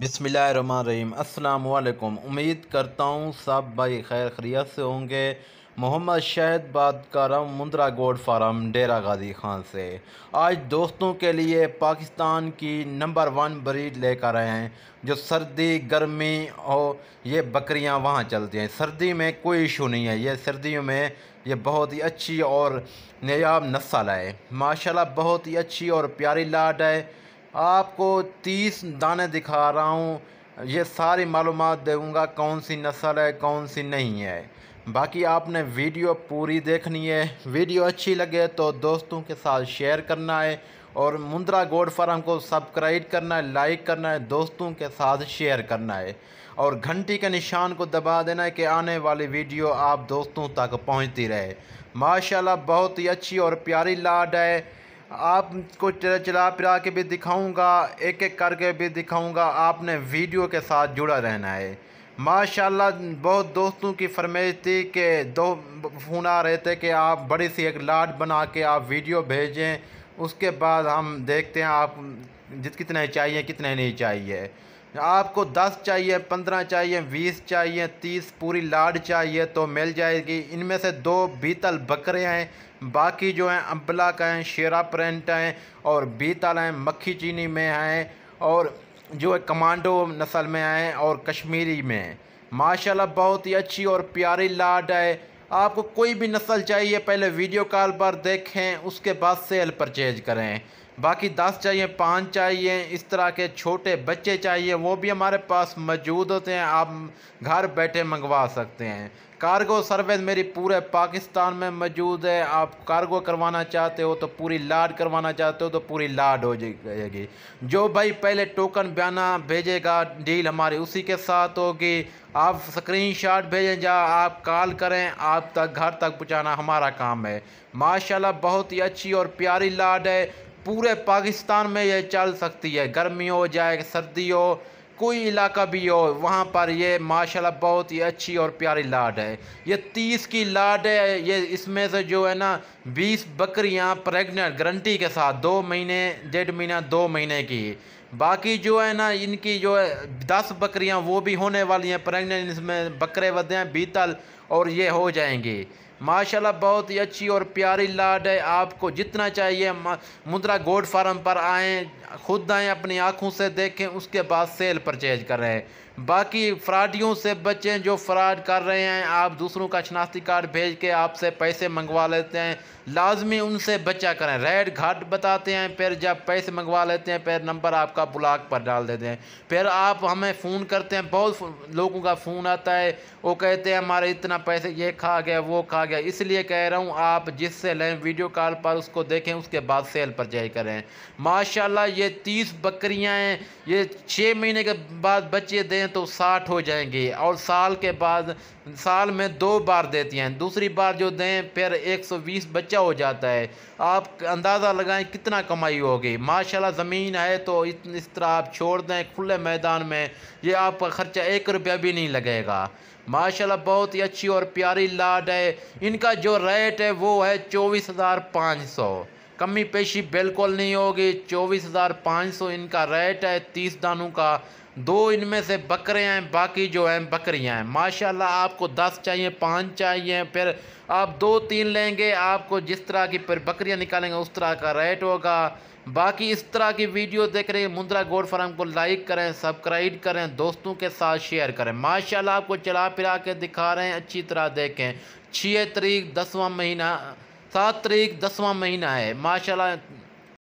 बिसमीम अल्लाम उम्मीद करता हूँ सब भाई खैर खरीत से होंगे मोहम्मद शहद बात कर रहा हूँ मुंद्रा गोड फार्म डेरा गाजी खान से आज दोस्तों के लिए पाकिस्तान की नंबर वन ब्रीड लेकर आए हैं जो सर्दी गर्मी और ये बकरियाँ वहाँ चलती हैं सर्दी में कोई इशू नहीं है ये सर्दियों में ये बहुत ही अच्छी और नयाब नस्ल है माशाल्लाह बहुत ही अच्छी और प्यारी लाड है आपको तीस दाने दिखा रहा हूँ ये सारी मालूम दूँगा कौन सी नस्ल है कौन सी नहीं है बाकी आपने वीडियो पूरी देखनी है वीडियो अच्छी लगे तो दोस्तों के साथ शेयर करना है और मुंद्रा गोड फार्म को सब्सक्राइब करना है लाइक करना है दोस्तों के साथ शेयर करना है और घंटी के निशान को दबा देना है कि आने वाली वीडियो आप दोस्तों तक पहुंचती रहे माशाल्लाह बहुत ही अच्छी और प्यारी लाड है आपको चला चला फिरा के भी दिखाऊंगा एक एक करके भी दिखाऊंगा आपने वीडियो के साथ जुड़ा रहना है माशाल्लाह बहुत दोस्तों की फरमाइश थी कि दो फ़ोन आ रहे थे कि आप बड़ी सी एक लाट बना के आप वीडियो भेजें उसके बाद हम देखते हैं आप जित कितने चाहिए कितने नहीं चाहिए आपको दस चाहिए पंद्रह चाहिए बीस चाहिए तीस पूरी लाड चाहिए तो मिल जाएगी इनमें से दो बीतल बकरे हैं बाकी जो हैं अम्बला का हैं शेरा प्रिंट हैं और बीतल हैं मक्खी चीनी में हैं और जो है कमांडो नस्ल में आए और कश्मीरी में माशाल्लाह बहुत ही अच्छी और प्यारी लाड है आपको कोई भी नस्ल चाहिए पहले वीडियो कॉल पर देखें उसके बाद सेल परचेज करें बाकी दस चाहिए पाँच चाहिए इस तरह के छोटे बच्चे चाहिए वो भी हमारे पास मौजूद होते हैं आप घर बैठे मंगवा सकते हैं कार्गो सर्विस मेरी पूरे पाकिस्तान में मौजूद है आप कार्गो करवाना चाहते हो तो पूरी लाड करवाना चाहते हो तो पूरी लाड हो जाएगी जो भाई पहले टोकन बयाना भेजेगा डील हमारी उसी के साथ होगी आप स्क्रीनशॉट भेजें जा आप कॉल करें आप तक घर तक पहुँचाना हमारा काम है माशाल्लाह बहुत ही अच्छी और प्यारी लाड है पूरे पाकिस्तान में यह चल सकती है गर्मी हो जाए सर्दी हो कोई इलाका भी हो वहाँ पर ये माशाल्लाह बहुत ही अच्छी और प्यारी लाड है ये तीस की लाड है ये इसमें से जो है ना बीस बकरियाँ प्रेग्नेंट गारंटी के साथ दो महीने डेढ़ महीना दो महीने की बाकी जो है ना इनकी जो है दस बकरियाँ वो भी होने वाली हैं प्रेग्नेंट इसमें बकरे वधे हैं बीतल और ये हो जाएंगी माशाल्लाह बहुत ही अच्छी और प्यारी लाड है आपको जितना चाहिए मुद्रा गोड फार्म पर आएँ खुद आएँ अपनी आँखों से देखें उसके बाद सेल परचेज कर रहे हैं बाकी फ्राडियों से बचें जो फ्रॉड कर रहे हैं आप दूसरों का शनाख्ती कार्ड भेज के आपसे पैसे मंगवा लेते हैं लाजमी उनसे बचा करें रेड घाट बताते हैं फिर जब पैसे मंगवा लेते हैं फिर नंबर आपका ब्लॉक पर डाल देते हैं फिर आप हमें फ़ोन करते हैं बहुत लोगों का फ़ोन आता है वो कहते हैं हमारे इतना पैसे ये खा गया वो खा गया इसलिए कह रहा हूँ आप जिससे लें वीडियो कॉल पर उसको देखें उसके बाद सेल पर जाए करें माशाल्लाह ये तीस बकरियाँ हैं ये छः महीने के बाद बच्चे दें तो साठ हो जाएंगे और साल के बाद साल में दो बार देती हैं दूसरी बार जो दें फिर एक सौ बीस बच्चा हो जाता है आप अंदाज़ा लगाएं कितना कमाई होगी माशाल्लाह ज़मीन है तो इस तरह आप छोड़ दें खुले मैदान में ये आपका ख़र्चा एक रुपया भी नहीं लगेगा माशाल्लाह बहुत ही अच्छी और प्यारी लाड है इनका जो रेट है वो है चौबीस हज़ार पाँच सौ कमी पेशी बिल्कुल नहीं होगी चौबीस हज़ार पाँच सौ इनका रेट है तीस दानों का दो इनमें से बकरे हैं बाकी जो हैं बकरियां हैं माशाल्लाह आपको दस चाहिए पाँच चाहिए फिर आप दो तीन लेंगे आपको जिस तरह की फिर बकरियां निकालेंगे उस तरह का रेट होगा बाकी इस तरह की वीडियो देख रहे हैं मुंद्रा गोड फार्म को लाइक करें सब्सक्राइब करें दोस्तों के साथ शेयर करें माशाल्लाह आपको चला फिरा के दिखा रहे हैं अच्छी तरह देखें छः तरीक दसवां महीना सात तरीक दसवां महीना है माशाल्लाह